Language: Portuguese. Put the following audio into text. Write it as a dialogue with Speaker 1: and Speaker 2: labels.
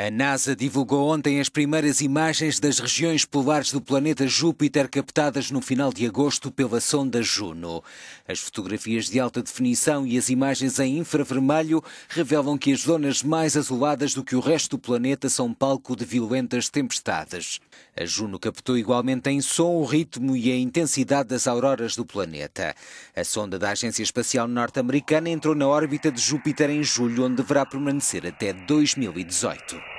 Speaker 1: A NASA divulgou ontem as primeiras imagens das regiões polares do planeta Júpiter captadas no final de agosto pela sonda Juno. As fotografias de alta definição e as imagens em infravermelho revelam que as zonas mais azuladas do que o resto do planeta são palco de violentas tempestades. A Juno captou igualmente em som o ritmo e a intensidade das auroras do planeta. A sonda da Agência Espacial Norte-Americana entrou na órbita de Júpiter em julho, onde deverá permanecer até 2018.